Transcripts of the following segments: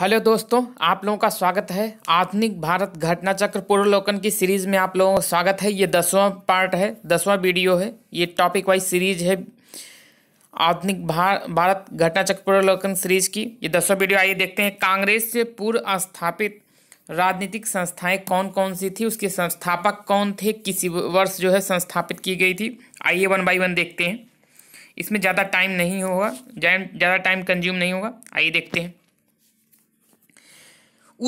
hello दोस्तों आप लोगों का स्वागत है आधुनिक भारत घटना चक्र पूर्वलोकन की सीरीज में आप लोगों का स्वागत है ये दसवां पार्ट है दसवां वीडियो है ये टॉपिक वाइज सीरीज है आधुनिक भार, भारत घटना चक्र पूर्वलोकन सीरीज की ये दसवां वीडियो आइए देखते हैं कांग्रेस से पूर्व स्थापित राजनीतिक संस्थाएं कौन कौन सी थी उसके संस्थापक कौन थे किसी वर्ष जो है संस्थापित की गई थी आइए वन बाई वन देखते हैं इसमें ज़्यादा टाइम नहीं होगा ज़्यादा टाइम कंज्यूम नहीं होगा आइए देखते हैं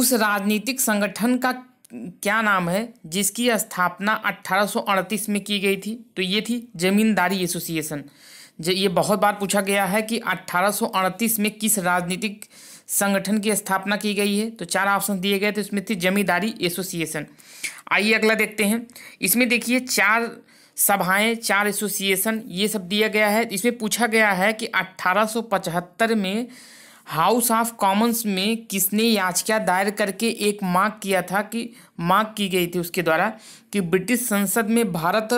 उस राजनीतिक संगठन का क्या नाम है जिसकी स्थापना 1838 में की गई थी तो ये थी जमींदारी एसोसिएशन ये बहुत बार पूछा गया है कि 1838 में किस राजनीतिक संगठन की स्थापना की गई है तो चार ऑप्शन दिए गए थे तो इसमें थी जमींदारी एसोसिएशन आइए अगला देखते हैं इसमें देखिए चार सभाएं चार एसोसिएशन ये सब दिया गया है इसमें पूछा गया है कि अट्ठारह में हाउस ऑफ कॉमन्स में किसने याचिका दायर करके एक मांग किया था कि मांग की गई थी उसके द्वारा कि ब्रिटिश संसद में भारत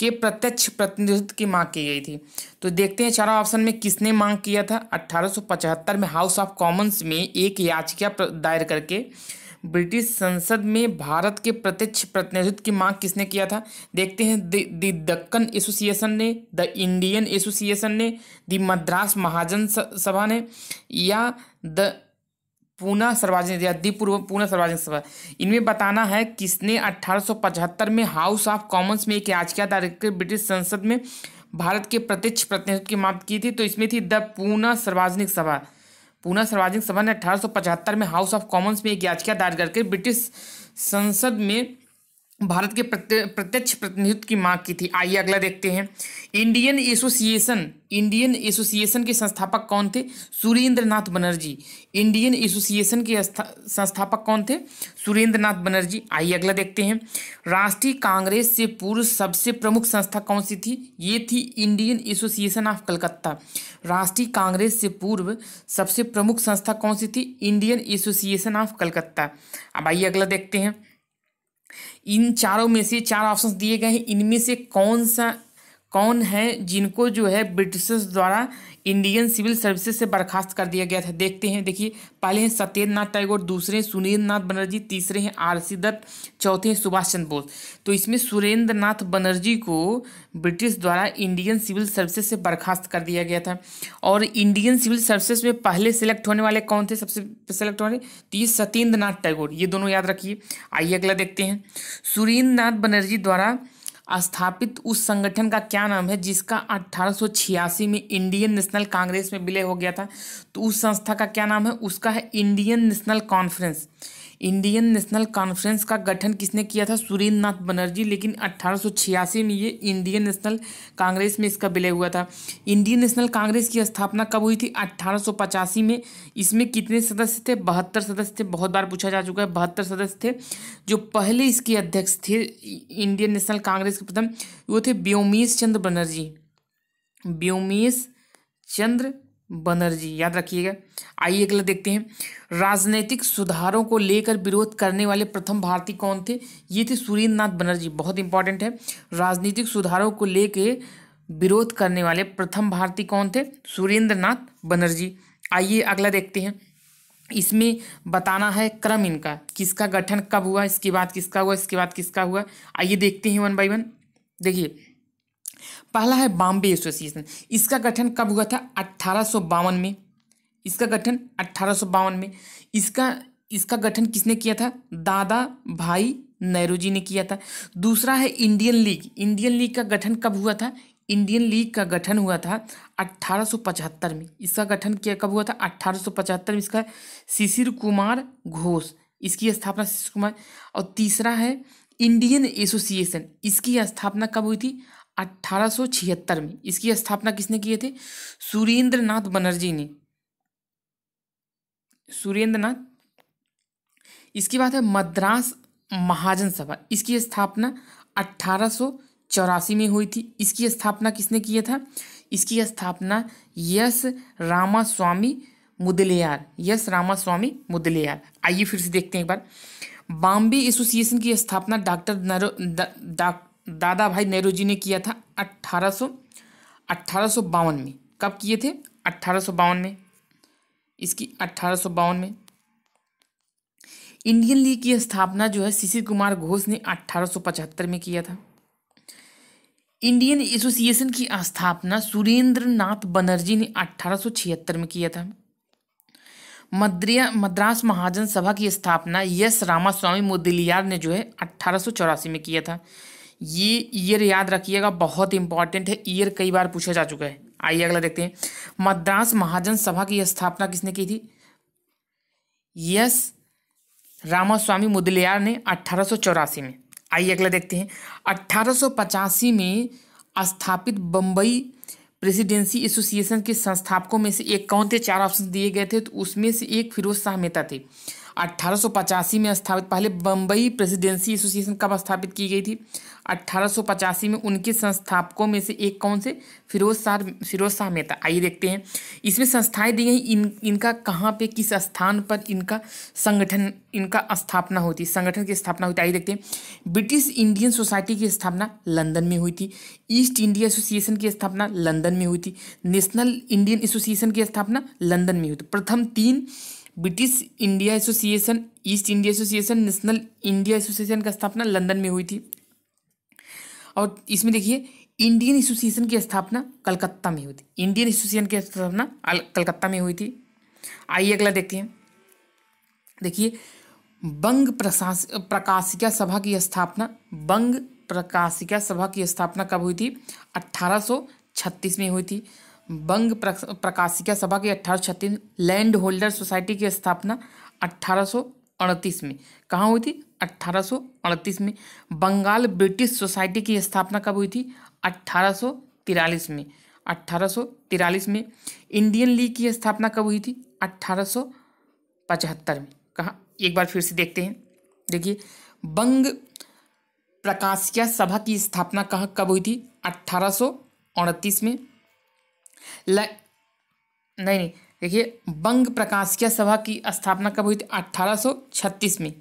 के प्रत्यक्ष प्रतिनिधित्व की मांग की गई थी तो देखते हैं चारों ऑप्शन में किसने मांग किया था 1875 में हाउस ऑफ कॉमन्स में एक याचिका दायर करके ब्रिटिश संसद में भारत के प्रत्यक्ष प्रतिनिधित्व की मांग किसने किया था देखते हैं द दक्कन एसोसिएशन ने द इंडियन एसोसिएशन ने द मद्रास महाजन सभा ने या द पूना सर्वजनिक या दी पूर्व पूना सर्वजनिक सभा इनमें बताना है किसने 1875 में हाउस ऑफ कॉमन्स में एक याचिका दायर कर ब्रिटिश संसद में भारत के प्रत्यक्ष प्रतिनिधित्व की मांग की थी तो इसमें थी द पूना सार्वजनिक सभा पुनः सर्वाधिक सभा ने अठारह में हाउस ऑफ कॉमन्स में एक याचिका दायर करके ब्रिटिश संसद में भारत के प्रत्यक्ष प्रतिनिधित्व की मांग की थी आइए अगला देखते हैं इंडियन एसोसिएशन इंडियन एसोसिएशन के संस्थापक कौन थे सुरेंद्र नाथ बनर्जी इंडियन एसोसिएशन के संस्थापक कौन थे सुरेंद्र नाथ बनर्जी आइए अगला देखते हैं राष्ट्रीय कांग्रेस से पूर्व सबसे प्रमुख संस्था कौन सी थी ये थी इंडियन एसोसिएशन ऑफ कलकत्ता राष्ट्रीय कांग्रेस से पूर्व सबसे प्रमुख संस्था कौन सी थी इंडियन एसोसिएशन ऑफ कलकत्ता अब आइए अगला देखते हैं इन चारों में से चार ऑप्शंस दिए गए हैं इनमें से कौन सा कौन है जिनको जो है ब्रिटिशर्स द्वारा इंडियन सिविल सर्विसेज से बर्खास्त कर दिया गया था देखते हैं देखिए पहले हैं सत्येंद्र नाथ टैगोर दूसरे हैं सुनील नाथ बनर्जी तीसरे हैं आर सी दत्त चौथे हैं सुभाष चंद्र बोस तो इसमें सुरेंद्र नाथ बनर्जी को ब्रिटिश द्वारा इंडियन सिविल सर्विसेज से बर्खास्त कर दिया गया था और इंडियन सिविल सर्विसेज में पहले सेलेक्ट होने वाले कौन थे सबसे सेलेक्ट होने तो ये सत्येंद्र नाथ टैगोर ये दोनों याद रखिए आइए अगला देखते हैं सुरेंद्र नाथ बनर्जी द्वारा स्थापित उस संगठन का क्या नाम है जिसका 1886 में इंडियन नेशनल कांग्रेस में विलय हो गया था तो उस संस्था का क्या नाम है उसका है Indian National Conference Indian National Conference का गठन किसने किया था सुरेंद्र नाथ बनर्जी लेकिन 1886 में ये इंडियन नेशनल कांग्रेस में इसका विलय हुआ था इंडियन नेशनल कांग्रेस की स्थापना कब हुई थी अट्ठारह में इसमें कितने सदस्य थे बहत्तर सदस्य थे बहुत बार पूछा जा चुका है बहत्तर सदस्य थे जो पहले इसके अध्यक्ष थे इंडियन नेशनल कांग्रेस के प्रथम वो थे व्योमेश चंद्र बनर्जी व्योमेश चंद्र बनर्जी याद रखिएगा आइए अगला देखते हैं राजनीतिक सुधारों को लेकर विरोध करने वाले प्रथम भारतीय कौन थे ये थे सुरेंद्र नाथ बनर्जी बहुत इंपॉर्टेंट है राजनीतिक सुधारों को लेकर विरोध करने वाले प्रथम भारतीय कौन थे सुरेंद्र नाथ बनर्जी आइए अगला देखते हैं इसमें बताना है क्रम इनका किसका गठन कब हुआ इसके बाद किसका हुआ इसके बाद किसका हुआ आइए देखते हैं वन बाई वन देखिए पहला है बॉम्बे एसोसिएशन इसका गठन कब हुआ था अट्ठारह में इसका गठन अट्ठारह में इसका इसका गठन किसने किया था दादा भाई नेहरू जी ने किया था दूसरा है इंडियन लीग इंडियन लीग का गठन कब हुआ था इंडियन लीग का गठन हुआ था 1875 में इसका गठन किया कब हुआ था 1875 में इसका शिशिर कुमार घोष इसकी स्थापना शिशिर कुमार और तीसरा है इंडियन एसोसिएशन इसकी स्थापना कब हुई थी 1876 में इसकी स्थापना किसने किए थे सुरेंद्र नाथ बनर्जी ने सुरेंद्र नाथ इसके बाद है मद्रास महाजन सभा इसकी स्थापना अट्ठारह में हुई थी इसकी स्थापना किसने किया था इसकी स्थापना यस रामास्वामी मुदलियार यस रामास्वामी मुदलियार आइए फिर से देखते हैं एक बार बॉम्बे एसोसिएशन की स्थापना डॉक्टर नरो डॉक्टर दादा भाई नेहरू जी ने किया था अट्ठारह सौ में कब किए थे अट्ठारह में इसकी अट्ठारह में इंडियन लीग की स्थापना जो है शिशिर कुमार घोष ने अट्ठारह में किया था इंडियन एसोसिएशन की स्थापना सुरेंद्र नाथ बनर्जी ने अट्ठारह में किया था मद्रिया मद्रास महाजन सभा की स्थापना यस रामास्वामी मुदिलियार ने जो है अट्ठारह में किया था ये ईयर याद रखिएगा बहुत इंपॉर्टेंट है ईयर कई बार पूछा जा चुका है आइए अगला देखते हैं मद्रास महाजन सभा की स्थापना किसने की थी यस रामास्वामी मुदलियार ने अठारह में आइए अगला देखते हैं अट्ठारह में स्थापित बंबई प्रेसिडेंसी एसोसिएशन के संस्थापकों में से एक कौन थे चार ऑप्शन दिए गए थे तो उसमें से एक फिरोज शाह मेहता थे 1885 में स्थापित पहले बम्बई प्रेसिडेंसी एसोसिएशन कब स्थापित की गई थी 1885 में उनके संस्थापकों में से एक कौन से फिरोज शाह फिरोज शाह मेहता आइए देखते हैं इसमें संस्थाएं दी गई इन इनका कहाँ पे किस स्थान पर इनका संगठन इनका स्थापना होती संगठन की स्थापना थी आइए देखते हैं ब्रिटिश इंडियन सोसाइटी की स्थापना लंदन में हुई थी ईस्ट इंडिया एसोसिएशन की स्थापना लंदन में हुई थी नेशनल इंडियन एसोसिएशन की स्थापना लंदन में हुई थी प्रथम तीन British India Association East India Association National India Association का स्थापना लंदन में हुई थी और इसमें देखिए इंडियन एसोसिएशन की स्थापना कलकत्ता में हुई थी इंडियन एसोसिएशन की स्थापना कलकत्ता में हुई थी आइए अगला देखते हैं देखिए बंग प्रशास प्रकाशिका सभा की स्थापना बंग प्रकाशिका सभा की स्थापना कब हुई थी अट्ठारह में हुई थी बंग प्रकाशिका सभा की अठारह लैंड होल्डर सोसाइटी की स्थापना अठारह में कहाँ हुई थी अठारह में बंगाल ब्रिटिश सोसाइटी की स्थापना कब हुई थी अठारह में अठारह में इंडियन लीग की स्थापना कब हुई थी अठारह में कहा एक बार फिर से देखते हैं देखिए बंग प्रकाशिका सभा की स्थापना कहाँ कब हुई थी अठारह में नहीं नहीं देखिए बंग प्रकाशिका सभा की स्थापना कब हुई थी 1836 में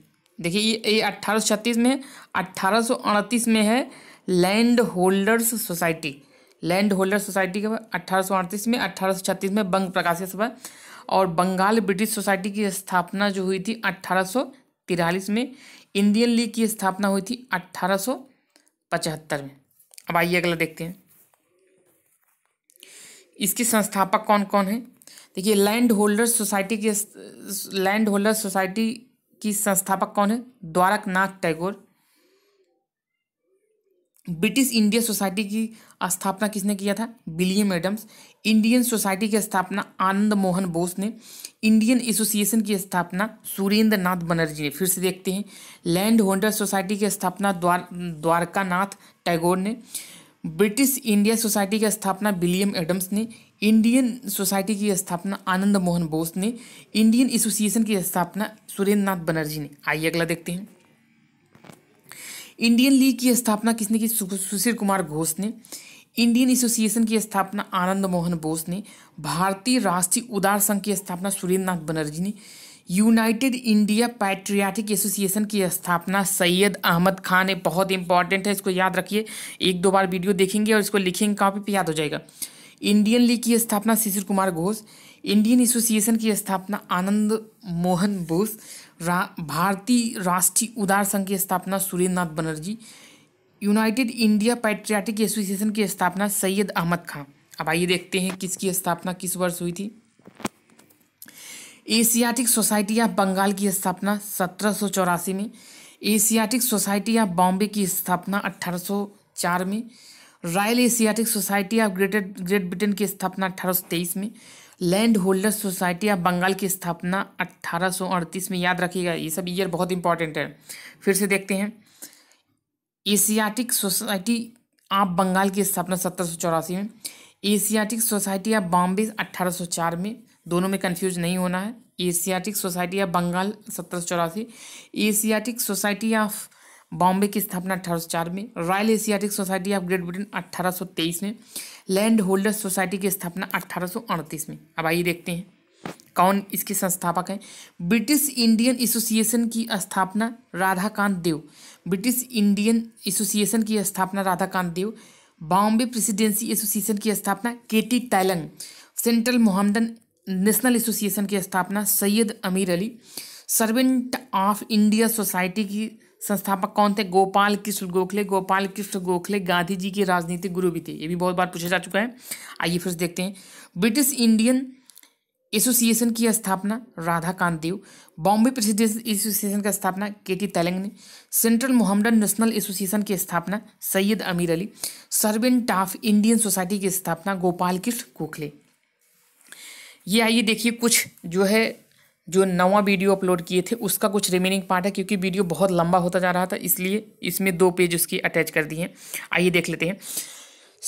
देखिए ये ये 1836 में 1838 में है Land Holders Society Land holder Society के अठारह में अठारह में बंग प्रकाशिका सभा और बंगाल ब्रिटिश सोसाइटी की स्थापना जो हुई थी अट्ठारह में इंडियन लीग की स्थापना हुई थी अट्ठारह में अब आइए अगला देखते हैं इसके संस्थापक कौन कौन है देखिए लैंड होल्डर सोसाइटी के लैंड होल्डर सोसाइटी की संस्थापक कौन है Dwarkanath Tagore British India society की स्थापना किसने किया था विलियम एडम्स इंडियन सोसाइटी की स्थापना आनंद मोहन बोस ने इंडियन एसोसिएशन की स्थापना सुरेंद्र नाथ बनर्जी ने फिर से देखते हैं लैंड होल्डर सोसाइटी की स्थापना द्वार द्वारकानाथ टैगोर ने ब्रिटिश इंडिया सोसाइटी की स्थापना विलियम एडम्स ने इंडियन सोसाइटी की स्थापना आनंद मोहन बोस ने इंडियन एसोसिएशन की स्थापना सुरेंद्र नाथ बनर्जी ने आइए अगला देखते हैं इंडियन लीग की स्थापना किसने की सुशील कुमार घोष ने इंडियन एसोसिएशन की स्थापना आनंद मोहन बोस ने भारतीय राष्ट्रीय उदार संघ की स्थापना सुरेंद्र नाथ बनर्जी ने यूनाइटेड इंडिया पैट्रियाटिक एसोसिएशन की स्थापना सैयद अहमद खान ने बहुत इंपॉर्टेंट है इसको याद रखिए एक दो बार वीडियो देखेंगे और इसको लिखेंगे कॉपी पे याद हो जाएगा इंडियन लीग की स्थापना शिशिर कुमार घोष इंडियन एसोसिएशन की स्थापना आनंद मोहन बोस रा, भारतीय राष्ट्रीय उदार संघ की स्थापना Surendra Nath Banerjee united India patriotic association की स्थापना सैयद अहमद खान अब आइए देखते हैं किसकी स्थापना किस वर्ष हुई थी एशियाटिक सोसाइटी ऑफ बंगाल की स्थापना सत्रह में एशियाटिक सोसाइटी ऑफ बॉम्बे की स्थापना 1804 में royal asiatic society of greater great Britain की स्थापना 1823 में land holder society of Bengal की स्थापना 1838 में याद रखिएगा ये सब ईयर बहुत इंपॉर्टेंट है फिर से देखते हैं एशियाटिक सोसाइटी ऑफ बंगाल की स्थापना सत्रह में एशियाटिक सोसाइटी ऑफ बॉम्बे अट्ठारह में दोनों में कन्फ्यूज नहीं होना है एशियाटिक सोसाइटी ऑफ बंगाल सत्रह सौ चौरासी एशियाटिक सोसाइटी ऑफ बॉम्बे की स्थापना अठारह सौ चार में royal asiatic society of great Britain अट्ठारह सौ तेईस में लैंड होल्डर्स सोसाइटी की स्थापना अट्ठारह सौ अड़तीस में अब आइए देखते हैं कौन इसके संस्थापक हैं ब्रिटिश इंडियन एसोसिएशन की स्थापना Radhakant Dev British Indian association की स्थापना राधाकांत देव बॉम्बे प्रेसिडेंसी एसोसिएशन की स्थापना K T Telang central Mohammedan national association की स्थापना Syed Ameer Ali servant of India society की संस्थापक कौन थे गोपाल कृष्ण गोखले गोपाल कृष्ण गोखले गांधी जी के राजनीतिक गुरु भी थे ये भी बहुत बार पूछा जा चुका है आइए फिर देखते हैं ब्रिटिश इंडियन एसोसिएशन की स्थापना राधा कांत देव बॉम्बे प्रेसिडेंस एसोसिएशन का स्थापना के टी तेलंग ने सेंट्रल मोहम्मदन नेशनल एसोसिएशन की स्थापना Syed Ameer Ali servant of Indian society की स्थापना गोपाल कृष्ण गोखले ये आइए देखिए कुछ जो है जो नवा वीडियो अपलोड किए थे उसका कुछ रिमेनिंग पार्ट है क्योंकि वीडियो बहुत लंबा होता जा रहा था इसलिए इसमें दो पेज उसकी अटैच कर दिए हैं आइए देख लेते हैं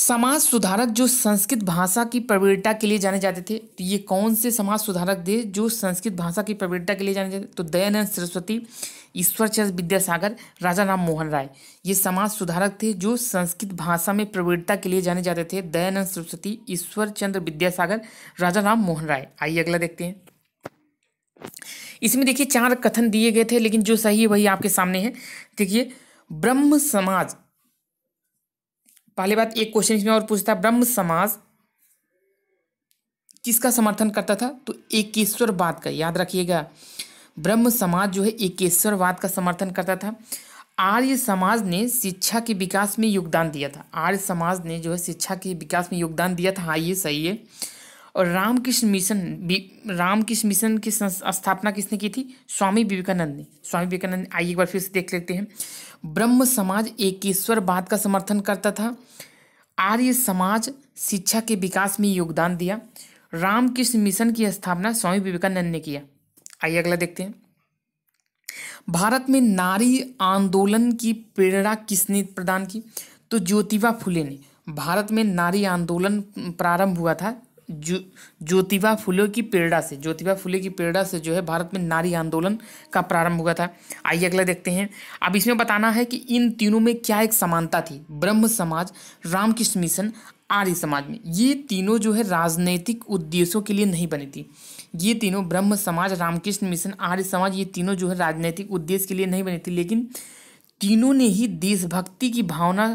समाज सुधारक जो संस्कृत भाषा की प्रवीणता के लिए जाने जाते थे तो ये कौन से समाज सुधारक थे जो संस्कृत भाषा की प्रवीणता के लिए जाने जाते तो दयानंद सरस्वती ईश्वरचंद्र विद्यासागर राजा राम मोहन राय ये समाज सुधारक थे जो संस्कृत भाषा में प्रवीणता के लिए जाने जाते थे दयानंद सरस्वती ईश्वर चंद्र विद्यासागर राजा राम मोहन राय आइए अगला देखते हैं इसमें देखिए चार कथन दिए गए थे लेकिन जो सही है वही आपके सामने है देखिए ब्रह्म समाज पहली बात एक क्वेश्चन इसमें और पूछता ब्रह्म समाज किसका समर्थन करता था तो बात का याद रखिएगा ब्रह्म समाज जो है एकेश्वरवाद का समर्थन करता था आर्य समाज ने शिक्षा के विकास में योगदान दिया था आर्य समाज ने जो है शिक्षा के विकास में योगदान दिया था हाँ ये सही है और रामकृष्ण मिशन रामकृष्ण मिशन की स्थापना किसने की थी स्वामी विवेकानंद ने स्वामी विवेकानंद आइए एक बार फिर से देख लेते हैं ब्रह्म समाज एकेश्वरवाद का समर्थन करता था आर्य समाज शिक्षा के विकास में योगदान दिया रामकृष्ण मिशन की स्थापना स्वामी विवेकानंद ने किया आइए अगला देखते हैं भारत में नारी आंदोलन की प्रेरणा किसने प्रदान की तो ज्योतिबा फुले ने भारत में नारी आंदोलन प्रारंभ हुआ था जो ज्योतिबा फुले की प्रेरणा से ज्योतिबा फुले की प्रेरणा से जो है भारत में नारी आंदोलन का प्रारंभ हुआ था आइए अगला देखते हैं अब इसमें बताना है कि इन तीनों में क्या एक समानता थी ब्रह्म समाज रामकृष्ण मिशन आर्य समाज में ये तीनों जो है राजनैतिक उद्देश्यों के लिए नहीं बनी थी ये तीनों ब्रह्म समाज रामकृष्ण मिशन आर्य समाज ये तीनों जो है राजनैतिक उद्देश्य के लिए नहीं बनी थी लेकिन तीनों ने ही देशभक्ति की भावना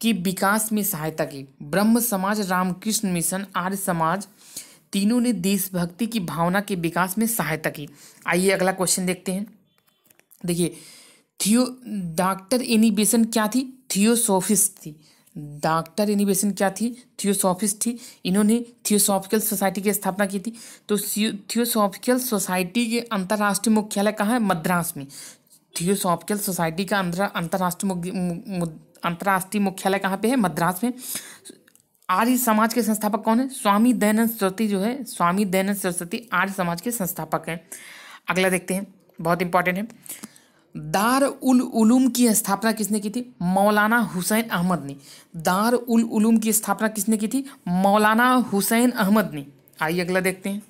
के विकास में सहायता की ब्रह्म समाज रामकृष्ण मिशन आर्य समाज तीनों ने देशभक्ति की भावना के विकास में सहायता की आइए अगला क्वेश्चन देखते हैं देखिए थियो डॉक्टर एनिबेशन क्या थी थियोसोफिस्ट थी डॉक्टर इनिवेशन क्या थी थियोसॉफिस्ट थी इन्होंने थियोसॉफिकल सोसाइटी की स्थापना की थी तो थियोसॉफिकल सोसाइटी के अंतर्राष्ट्रीय मुख्यालय कहाँ है मद्रास में थियोसॉफिकल सोसाइटी का अंतर्राष्ट्रीय अंतर्राष्ट्रीय मुख्यालय कहाँ पे है मद्रास में आर्य समाज के संस्थापक कौन है स्वामी दयानंद सरस्वती जो है स्वामी दयानंद सरस्वती आर्य समाज के संस्थापक हैं अगला देखते हैं बहुत इंपॉर्टेंट है दार उल उलूम की स्थापना किसने की थी मौलाना हुसैन अहमद ने दार उल उलूम की स्थापना किसने की थी मौलाना हुसैन अहमद ने आइए अगला देखते हैं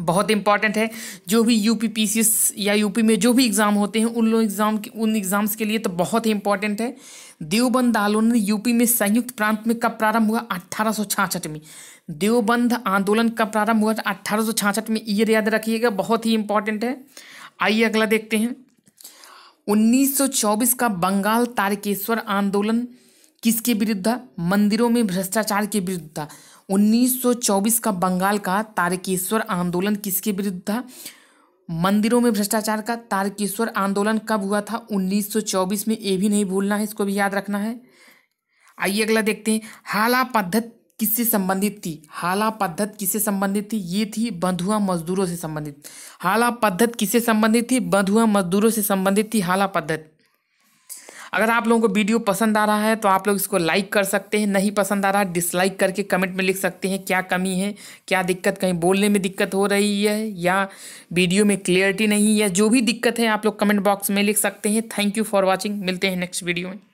बहुत इंपॉर्टेंट है जो भी यूपी पीसीएस या यूपी में जो भी एग्ज़ाम होते हैं उन लोग एग्ज़ाम उन एग्ज़ाम्स के लिए तो बहुत ही इंपॉर्टेंट है देवबंद आंदोलन यूपी में संयुक्त प्रांत में कब प्रारंभ हुआ अट्ठारह में देवबंद आंदोलन कब प्रारंभ हुआ अट्ठारह में ये याद रखिएगा बहुत ही इंपॉर्टेंट है आइए अगला देखते हैं 1924 का बंगाल तारकेश्वर आंदोलन किसके विरुद्ध था मंदिरों में भ्रष्टाचार के विरुद्ध था 1924 का बंगाल का तारकेश्वर आंदोलन किसके विरुद्ध था मंदिरों में भ्रष्टाचार का तारकेश्वर आंदोलन कब हुआ था 1924 में ये भी नहीं भूलना है इसको भी याद रखना है आइए अगला देखते हैं हाला पद्धति किससे संबंधित थी हाला पद्धत किससे संबंधित थी ये थी बंधुआ मजदूरों से संबंधित हाला पद्धत किससे संबंधित थी बंधुआ मजदूरों से संबंधित थी हाला पद्धत अगर आप लोगों को वीडियो पसंद आ रहा है तो आप लोग इसको लाइक कर सकते हैं नहीं पसंद आ रहा है डिसलाइक करके कमेंट में लिख सकते हैं क्या कमी है क्या दिक्कत कहीं बोलने में दिक्कत हो रही है या वीडियो में क्लियरिटी नहीं है जो भी दिक्कत है आप लोग कमेंट बॉक्स में लिख सकते हैं थैंक यू फॉर वॉचिंग मिलते हैं नेक्स्ट वीडियो में